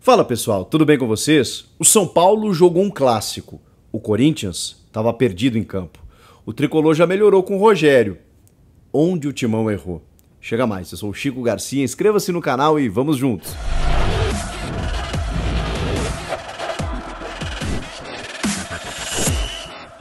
Fala pessoal, tudo bem com vocês? O São Paulo jogou um clássico. O Corinthians estava perdido em campo. O tricolor já melhorou com o Rogério. Onde o timão errou? Chega mais, eu sou o Chico Garcia, inscreva-se no canal e vamos juntos!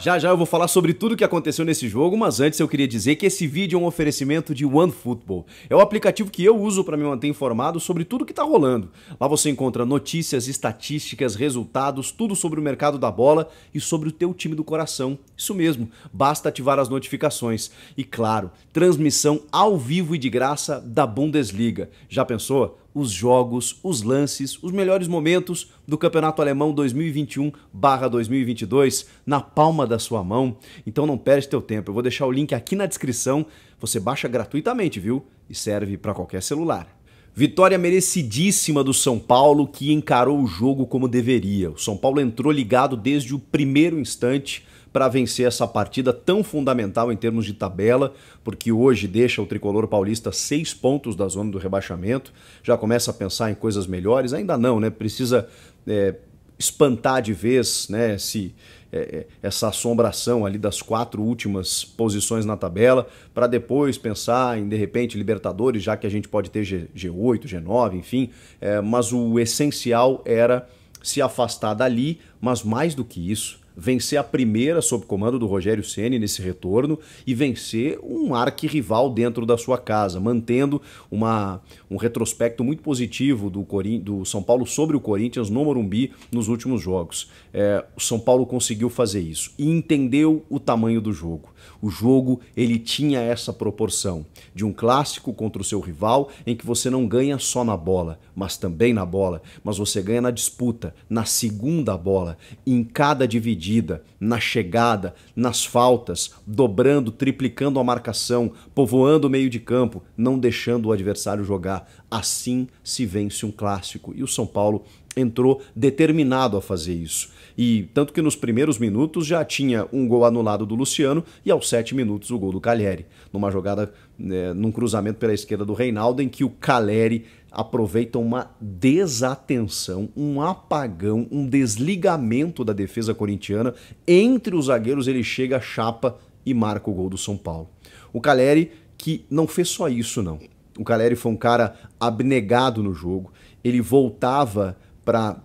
Já já eu vou falar sobre tudo o que aconteceu nesse jogo, mas antes eu queria dizer que esse vídeo é um oferecimento de OneFootball. É o aplicativo que eu uso para me manter informado sobre tudo que está rolando. Lá você encontra notícias, estatísticas, resultados, tudo sobre o mercado da bola e sobre o teu time do coração. Isso mesmo, basta ativar as notificações. E claro, transmissão ao vivo e de graça da Bundesliga. Já pensou? os jogos, os lances, os melhores momentos do Campeonato Alemão 2021/2022 na palma da sua mão. Então não perde teu tempo. Eu vou deixar o link aqui na descrição. Você baixa gratuitamente, viu? E serve para qualquer celular. Vitória merecidíssima do São Paulo, que encarou o jogo como deveria. O São Paulo entrou ligado desde o primeiro instante para vencer essa partida tão fundamental em termos de tabela, porque hoje deixa o tricolor paulista seis pontos da zona do rebaixamento, já começa a pensar em coisas melhores, ainda não, né? Precisa é, espantar de vez né, Se é, é, essa assombração ali das quatro últimas posições na tabela, para depois pensar em, de repente, Libertadores, já que a gente pode ter G, G8, G9, enfim. É, mas o essencial era se afastar dali, mas mais do que isso, vencer a primeira sob comando do Rogério Ceni nesse retorno e vencer um arquirrival dentro da sua casa, mantendo uma, um retrospecto muito positivo do, do São Paulo sobre o Corinthians no Morumbi nos últimos jogos. É, o São Paulo conseguiu fazer isso e entendeu o tamanho do jogo. O jogo ele tinha essa proporção de um clássico contra o seu rival em que você não ganha só na bola, mas também na bola, mas você ganha na disputa, na segunda bola, em cada dividida medida, na chegada, nas faltas, dobrando, triplicando a marcação, povoando o meio de campo, não deixando o adversário jogar. Assim se vence um clássico. E o São Paulo entrou determinado a fazer isso. E tanto que nos primeiros minutos já tinha um gol anulado do Luciano e aos sete minutos o gol do Calheri, numa jogada, é, num cruzamento pela esquerda do Reinaldo, em que o Calheri aproveitam uma desatenção, um apagão, um desligamento da defesa corintiana. Entre os zagueiros, ele chega chapa e marca o gol do São Paulo. O Caleri, que não fez só isso, não. O Caleri foi um cara abnegado no jogo. Ele voltava para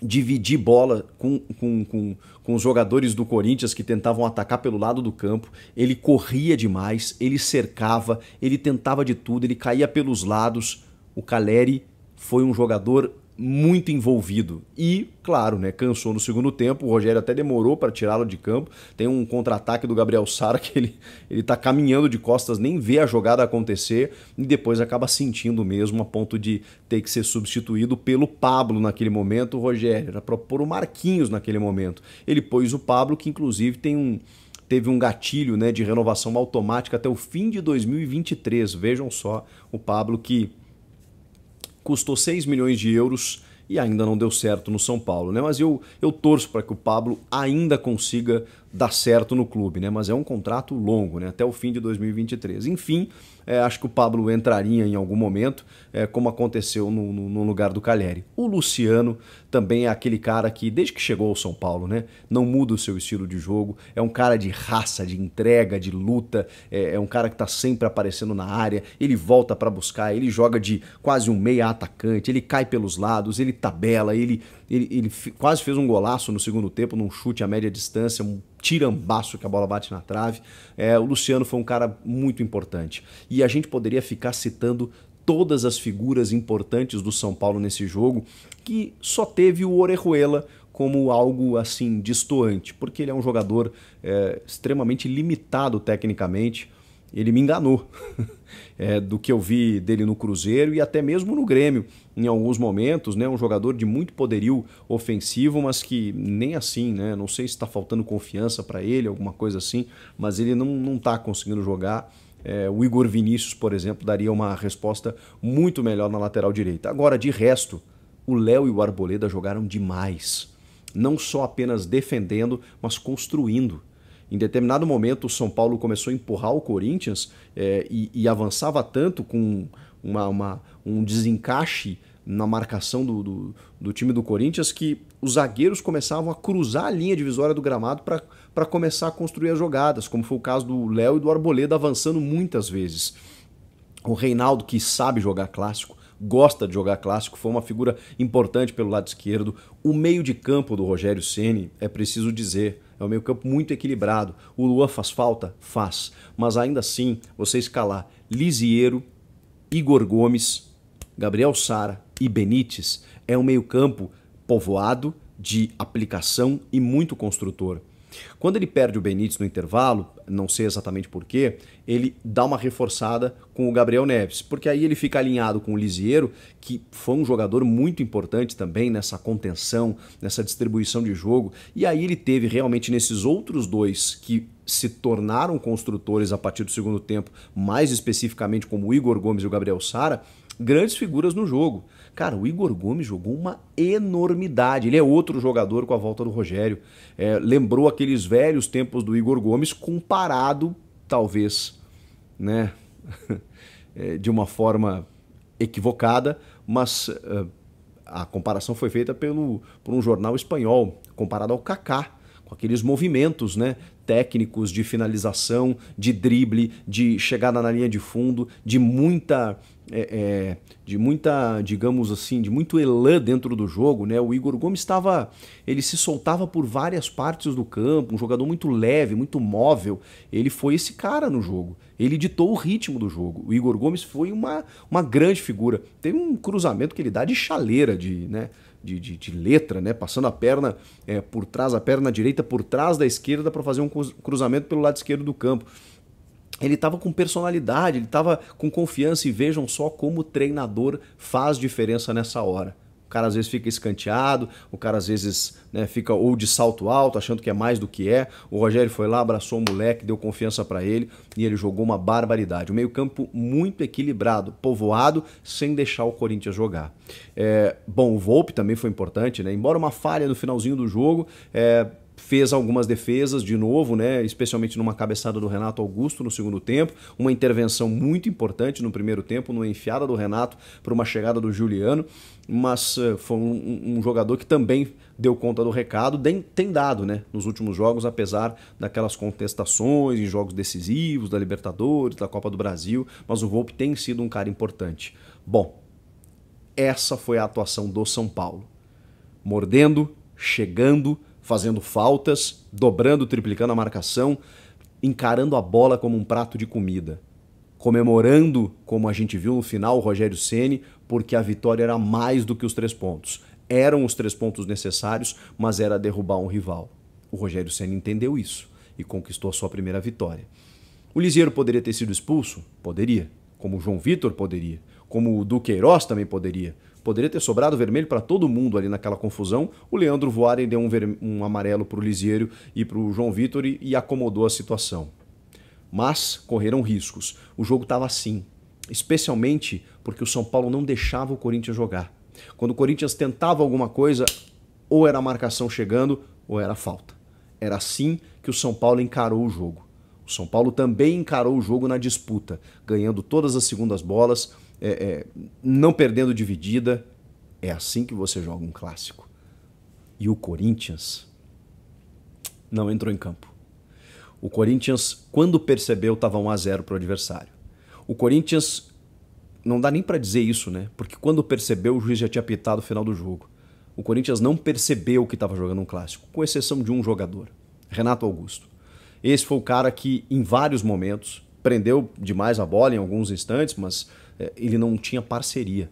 dividir bola com, com, com, com, os jogadores do Corinthians que tentavam atacar pelo lado do campo. Ele corria demais, ele cercava, ele tentava de tudo, ele caía pelos lados o Caleri foi um jogador muito envolvido e, claro, né, cansou no segundo tempo, o Rogério até demorou para tirá-lo de campo. Tem um contra-ataque do Gabriel Sara que ele ele está caminhando de costas, nem vê a jogada acontecer e depois acaba sentindo mesmo a ponto de ter que ser substituído pelo Pablo naquele momento. O Rogério era para pôr o Marquinhos naquele momento. Ele pôs o Pablo que inclusive tem um teve um gatilho, né, de renovação automática até o fim de 2023. Vejam só o Pablo que custou 6 milhões de euros e ainda não deu certo no São Paulo, né? Mas eu, eu torço para que o Pablo ainda consiga dar certo no clube, né? Mas é um contrato longo, né? Até o fim de 2023. Enfim, é, acho que o Pablo entraria em algum momento, é, como aconteceu no, no, no, lugar do Calheri. O Luciano também é aquele cara que, desde que chegou ao São Paulo, né? Não muda o seu estilo de jogo. É um cara de raça, de entrega, de luta. É, é um cara que está sempre aparecendo na área. Ele volta para buscar. Ele joga de quase um meia atacante. Ele cai pelos lados. Ele tabela. Ele ele, ele quase fez um golaço no segundo tempo, num chute à média distância, um tirambaço que a bola bate na trave. É, o Luciano foi um cara muito importante. E a gente poderia ficar citando todas as figuras importantes do São Paulo nesse jogo, que só teve o Orejuela como algo assim distoante, porque ele é um jogador é, extremamente limitado tecnicamente. Ele me enganou é, do que eu vi dele no Cruzeiro e até mesmo no Grêmio em alguns momentos, né? Um jogador de muito poderio ofensivo, mas que nem assim, né? Não sei se está faltando confiança para ele, alguma coisa assim, mas ele não está conseguindo jogar. É, o Igor Vinícius, por exemplo, daria uma resposta muito melhor na lateral direita. Agora, de resto, o Léo e o Arboleda jogaram demais. Não só apenas defendendo, mas construindo. Em determinado momento, o São Paulo começou a empurrar o Corinthians é, e, e avançava tanto com uma, uma, um desencaixe na marcação do, do, do, time do Corinthians que os zagueiros começavam a cruzar a linha divisória do gramado para começar a construir as jogadas, como foi o caso do Léo e do Arboleda avançando muitas vezes. O Reinaldo, que sabe jogar clássico, gosta de jogar clássico, foi uma figura importante pelo lado esquerdo. O meio de campo do Rogério Ceni é preciso dizer, é um meio campo muito equilibrado. O Luan faz falta? Faz. Mas ainda assim, você escalar Lisiero, Igor Gomes, Gabriel Sara e Benítez é um meio-campo povoado de aplicação e muito construtor. Quando ele perde o Benítez no intervalo, não sei exatamente porquê, ele dá uma reforçada com o Gabriel Neves, porque aí ele fica alinhado com o Lisieiro, que foi um jogador muito importante também nessa contenção, nessa distribuição de jogo, e aí ele teve realmente nesses outros dois que se tornaram construtores a partir do segundo tempo, mais especificamente como o Igor Gomes e o Gabriel Sara, grandes figuras no jogo. Cara, o Igor Gomes jogou uma enormidade. Ele é outro jogador com a volta do Rogério. É, lembrou aqueles velhos tempos do Igor Gomes, comparado, talvez, né? é, de uma forma equivocada, mas uh, a comparação foi feita pelo, por um jornal espanhol, comparado ao Kaká aqueles movimentos né, técnicos de finalização, de drible, de chegada na linha de fundo, de muita. É, é, de muita, digamos assim, de muito elan dentro do jogo, né? O Igor Gomes estava, ele se soltava por várias partes do campo, um jogador muito leve, muito móvel. Ele foi esse cara no jogo. Ele ditou o ritmo do jogo. O Igor Gomes foi uma, uma grande figura. Tem um cruzamento que ele dá de chaleira, de, né? de, de, de letra, né? Passando a perna é, por trás, a perna direita por trás da esquerda para fazer um cruzamento pelo lado esquerdo do campo. Ele estava com personalidade, ele estava com confiança e vejam só como o treinador faz diferença nessa hora cara às vezes fica escanteado, o cara às vezes né, fica ou de salto alto, achando que é mais do que é. O Rogério foi lá, abraçou o moleque, deu confiança para ele e ele jogou uma barbaridade. Um meio-campo muito equilibrado, povoado, sem deixar o Corinthians jogar. É, bom, o Volpe também foi importante, né? Embora uma falha no finalzinho do jogo, é, fez algumas defesas de novo, né? especialmente numa cabeçada do Renato Augusto no segundo tempo, uma intervenção muito importante no primeiro tempo, numa enfiada do Renato para uma chegada do Juliano, mas eh, foi um, um, jogador que também deu conta do recado, tem dado né? nos últimos jogos, apesar daquelas contestações em jogos decisivos, da Libertadores, da Copa do Brasil, mas o Volpe tem sido um cara importante. Bom, essa foi a atuação do São Paulo. Mordendo, chegando, fazendo faltas, dobrando, triplicando a marcação, encarando a bola como um prato de comida, comemorando, como a gente viu no final, o Rogério Ceni, porque a vitória era mais do que os três pontos. Eram os três pontos necessários, mas era derrubar um rival. O Rogério Ceni entendeu isso e conquistou a sua primeira vitória. O Lisieiro poderia ter sido expulso? Poderia. Como o João Vitor poderia. Como o Duqueiroz também poderia Poderia ter sobrado vermelho para todo mundo ali naquela confusão. O Leandro e deu um, um amarelo para o Lisieiro e para o João Vitor e, e acomodou a situação. Mas correram riscos. O jogo estava assim, especialmente porque o São Paulo não deixava o Corinthians jogar. Quando o Corinthians tentava alguma coisa, ou era a marcação chegando ou era falta. Era assim que o São Paulo encarou o jogo. O São Paulo também encarou o jogo na disputa, ganhando todas as segundas bolas, é, é, não perdendo dividida. É assim que você joga um clássico. E o Corinthians não entrou em campo. O Corinthians, quando percebeu, estava 1 a 0 para o adversário. O Corinthians não dá nem para dizer isso, né? Porque quando percebeu, o juiz já tinha apitado o final do jogo. O Corinthians não percebeu que estava jogando um clássico, com exceção de um jogador, Renato Augusto. Esse foi o cara que, em vários momentos, prendeu demais a bola em alguns instantes, mas é, ele não tinha parceria.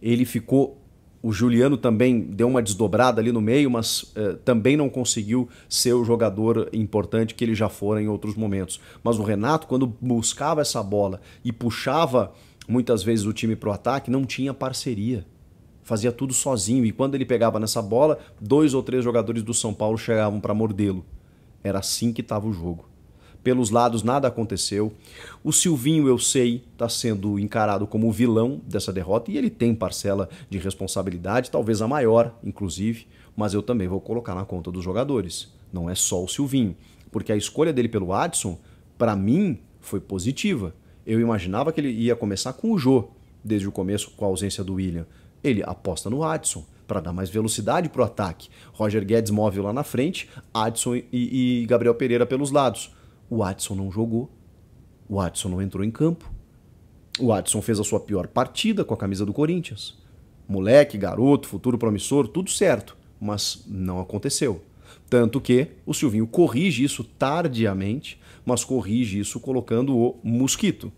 Ele ficou. O Juliano também deu uma desdobrada ali no meio, mas eh, também não conseguiu ser o jogador importante que ele já fora em outros momentos. Mas o Renato, quando buscava essa bola e puxava muitas vezes o time para o ataque, não tinha parceria. Fazia tudo sozinho. E quando ele pegava nessa bola, dois ou três jogadores do São Paulo chegavam para mordê-lo. Era assim que estava o jogo pelos lados nada aconteceu. O Silvinho, eu sei, está sendo encarado como o vilão dessa derrota e ele tem parcela de responsabilidade, talvez a maior, inclusive, mas eu também vou colocar na conta dos jogadores. Não é só o Silvinho, porque a escolha dele pelo Adson, para mim, foi positiva. Eu imaginava que ele ia começar com o Jô, desde o começo, com a ausência do William. Ele aposta no Adson para dar mais velocidade para o ataque. Roger Guedes móvel lá na frente, Adson e, e Gabriel Pereira pelos lados o Adson não jogou. O Adson não entrou em campo. O Adson fez a sua pior partida com a camisa do Corinthians. Moleque, garoto, futuro promissor, tudo certo. Mas não aconteceu. Tanto que o Silvinho corrige isso tardiamente, mas corrige isso colocando o mosquito.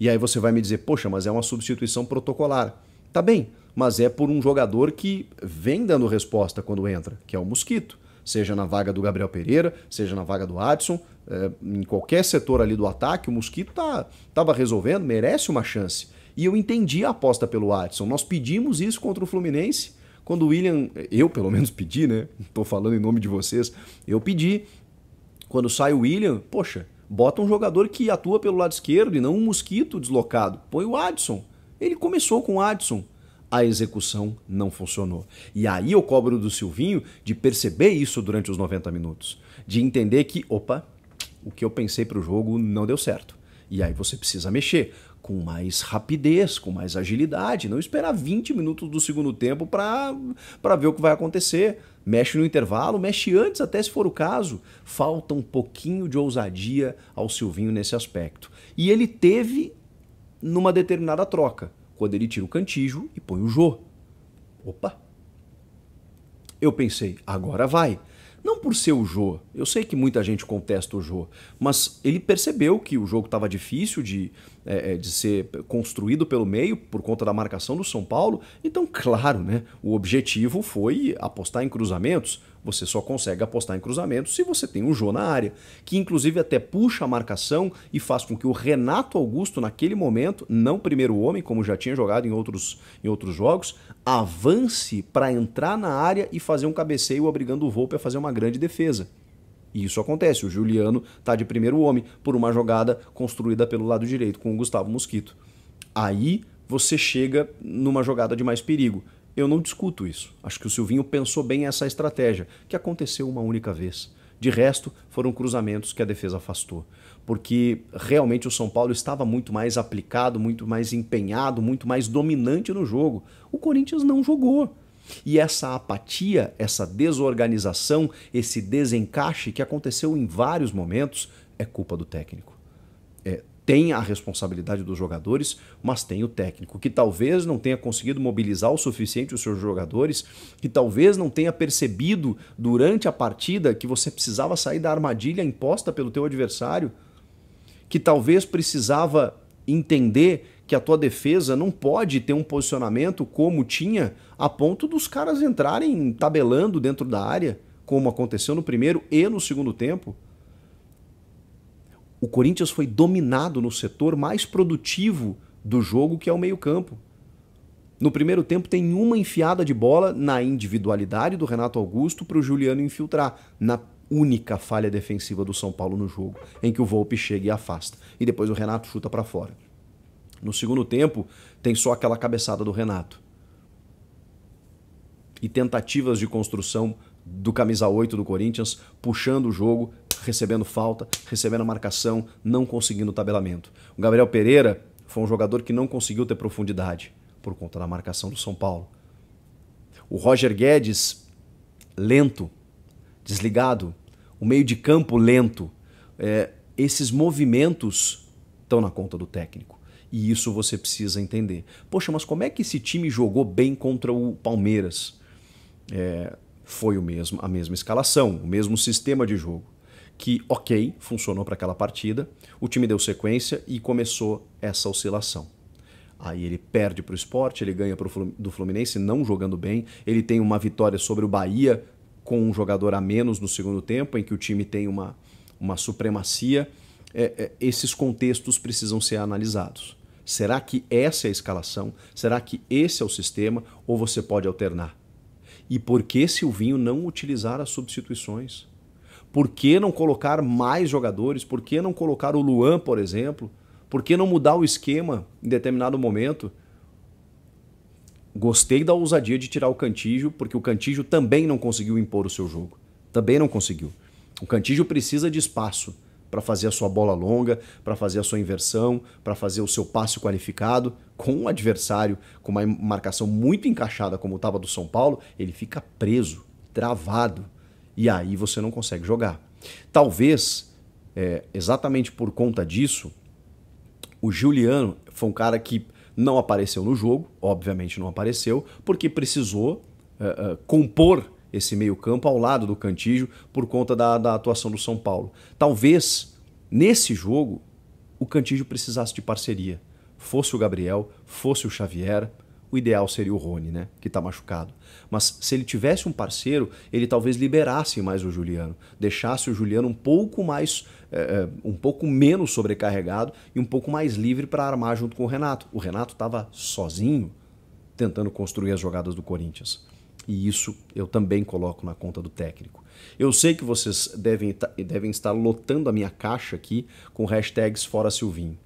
E aí você vai me dizer, poxa, mas é uma substituição protocolar. Tá bem, mas é por um jogador que vem dando resposta quando entra, que é o mosquito. Seja na vaga do Gabriel Pereira, seja na vaga do Adson, é, em qualquer setor ali do ataque, o Mosquito tá, tava resolvendo, merece uma chance. E eu entendi a aposta pelo Watson. Nós pedimos isso contra o Fluminense, quando o William, eu pelo menos pedi, né? Estou falando em nome de vocês, eu pedi. Quando sai o William, poxa, bota um jogador que atua pelo lado esquerdo e não um mosquito deslocado. Põe o Adson. Ele começou com o Adson. A execução não funcionou. E aí eu cobro do Silvinho de perceber isso durante os 90 minutos. De entender que, opa, o que eu pensei para o jogo não deu certo. E aí você precisa mexer com mais rapidez, com mais agilidade, não esperar 20 minutos do segundo tempo para ver o que vai acontecer. Mexe no intervalo, mexe antes, até se for o caso. Falta um pouquinho de ousadia ao Silvinho nesse aspecto. E ele teve numa determinada troca, quando ele tira o Cantijo e põe o Jô. Opa! Eu pensei, agora vai. Não por ser o Jô, eu sei que muita gente contesta o Jô, mas ele percebeu que o jogo estava difícil de é, é, de ser construído pelo meio por conta da marcação do São Paulo. Então, claro, né, o objetivo foi apostar em cruzamentos. Você só consegue apostar em cruzamentos se você tem o Jô na área, que inclusive até puxa a marcação e faz com que o Renato Augusto, naquele momento, não primeiro homem, como já tinha jogado em outros, em outros jogos, avance para entrar na área e fazer um cabeceio, obrigando o Volpe a fazer uma grande defesa. E isso acontece. O Juliano está de primeiro homem por uma jogada construída pelo lado direito com o Gustavo Mosquito. Aí você chega numa jogada de mais perigo. Eu não discuto isso. Acho que o Silvinho pensou bem essa estratégia, que aconteceu uma única vez. De resto, foram cruzamentos que a defesa afastou, porque realmente o São Paulo estava muito mais aplicado, muito mais empenhado, muito mais dominante no jogo. O Corinthians não jogou. E essa apatia, essa desorganização, esse desencaixe que aconteceu em vários momentos é culpa do técnico. É, tem a responsabilidade dos jogadores, mas tem o técnico, que talvez não tenha conseguido mobilizar o suficiente os seus jogadores, que talvez não tenha percebido durante a partida que você precisava sair da armadilha imposta pelo teu adversário, que talvez precisava entender que a tua defesa não pode ter um posicionamento como tinha a ponto dos caras entrarem tabelando dentro da área, como aconteceu no primeiro e no segundo tempo. O Corinthians foi dominado no setor mais produtivo do jogo, que é o meio-campo. No primeiro tempo tem uma enfiada de bola na individualidade do Renato Augusto para o Juliano infiltrar, na única falha defensiva do São Paulo no jogo, em que o Volpe chega e afasta. E depois o Renato chuta para fora. No segundo tempo, tem só aquela cabeçada do Renato. E tentativas de construção do camisa 8 do Corinthians, puxando o jogo, recebendo falta, recebendo marcação, não conseguindo tabelamento. O Gabriel Pereira foi um jogador que não conseguiu ter profundidade por conta da marcação do São Paulo. O Roger Guedes, lento, desligado. O meio de campo, lento. É, esses movimentos estão na conta do técnico. E isso você precisa entender. Poxa, mas como é que esse time jogou bem contra o Palmeiras? É, foi o mesmo, a mesma escalação, o mesmo sistema de jogo. Que, ok, funcionou para aquela partida, o time deu sequência e começou essa oscilação. Aí ele perde para o esporte, ele ganha pro, do Fluminense, não jogando bem. Ele tem uma vitória sobre o Bahia, com um jogador a menos no segundo tempo, em que o time tem uma, uma supremacia. É, é, esses contextos precisam ser analisados. Será que essa é a escalação? Será que esse é o sistema? Ou você pode alternar? E por que Silvinho não utilizar as substituições? Por que não colocar mais jogadores? Por que não colocar o Luan, por exemplo? Por que não mudar o esquema em determinado momento? Gostei da ousadia de tirar o Cantígio, porque o Cantígio também não conseguiu impor o seu jogo. Também não conseguiu. O Cantígio precisa de espaço para fazer a sua bola longa, para fazer a sua inversão, para fazer o seu passe qualificado. Com um adversário com uma marcação muito encaixada como estava do São Paulo, ele fica preso, travado. E aí você não consegue jogar. Talvez, é, exatamente por conta disso, o Juliano foi um cara que não apareceu no jogo, obviamente não apareceu, porque precisou eh, eh, compor esse meio-campo ao lado do Cantígio por conta da, da atuação do São Paulo. Talvez nesse jogo o Cantígio precisasse de parceria. Fosse o Gabriel, fosse o Xavier, o ideal seria o Rony, né? Que está machucado. Mas se ele tivesse um parceiro, ele talvez liberasse mais o Juliano, deixasse o Juliano um pouco mais, é, um pouco menos sobrecarregado e um pouco mais livre para armar junto com o Renato. O Renato estava sozinho tentando construir as jogadas do Corinthians. E isso eu também coloco na conta do técnico. Eu sei que vocês devem, devem estar lotando a minha caixa aqui com hashtags fora Silvinho.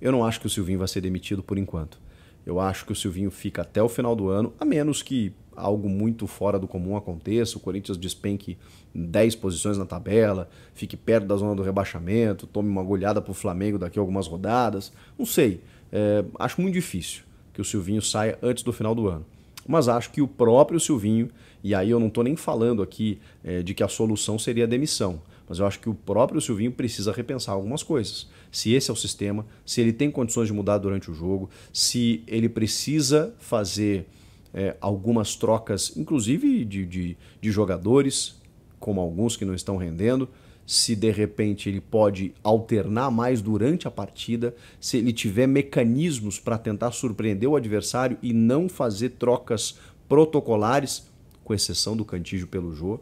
Eu não acho que o Silvinho vai ser demitido por enquanto. Eu acho que o Silvinho fica até o final do ano, a menos que algo muito fora do comum aconteça, o Corinthians despenque 10 posições na tabela, fique perto da zona do rebaixamento, tome uma goleada para o Flamengo daqui a algumas rodadas. Não sei. É, acho muito difícil que o Silvinho saia antes do final do ano mas acho que o próprio Silvinho, e aí eu não estou nem falando aqui é, de que a solução seria a demissão, mas eu acho que o próprio Silvinho precisa repensar algumas coisas. Se esse é o sistema, se ele tem condições de mudar durante o jogo, se ele precisa fazer é, algumas trocas, inclusive de, de, de jogadores, como alguns que não estão rendendo, se de repente ele pode alternar mais durante a partida, se ele tiver mecanismos para tentar surpreender o adversário e não fazer trocas protocolares, com exceção do Cantígio pelo Jô.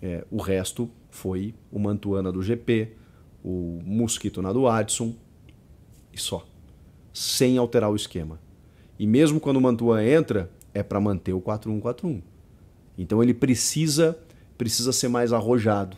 É, o resto foi o Mantuana do GP, o Mosquito na do Adson e só. Sem alterar o esquema. E mesmo quando o Mantuan entra, é para manter o 4-1-4-1. Então ele precisa precisa ser mais arrojado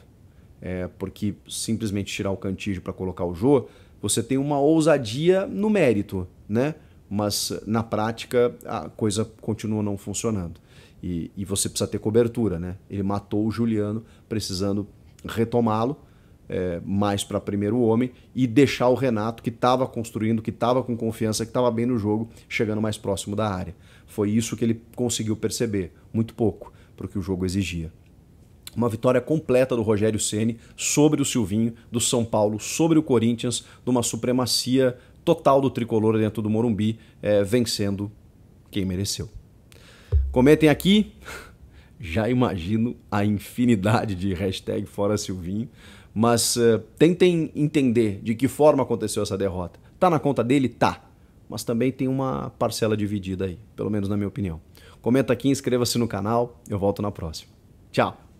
é, porque simplesmente tirar o Cantígio para colocar o Jô, você tem uma ousadia no mérito, né? mas na prática a coisa continua não funcionando. E, e você precisa ter cobertura. Né? Ele matou o Juliano, precisando retomá-lo. É, mais para primeiro homem e deixar o Renato, que estava construindo, que estava com confiança, que estava bem no jogo, chegando mais próximo da área. Foi isso que ele conseguiu perceber, muito pouco, para o que o jogo exigia uma vitória completa do Rogério Ceni sobre o Silvinho, do São Paulo, sobre o Corinthians, de uma supremacia total do tricolor dentro do Morumbi, é, vencendo quem mereceu. Comentem aqui, já imagino a infinidade de hashtag fora Silvinho, mas uh, tentem entender de que forma aconteceu essa derrota. Tá na conta dele? Tá. Mas também tem uma parcela dividida aí, pelo menos na minha opinião. Comenta aqui, inscreva-se no canal, eu volto na próxima. Tchau!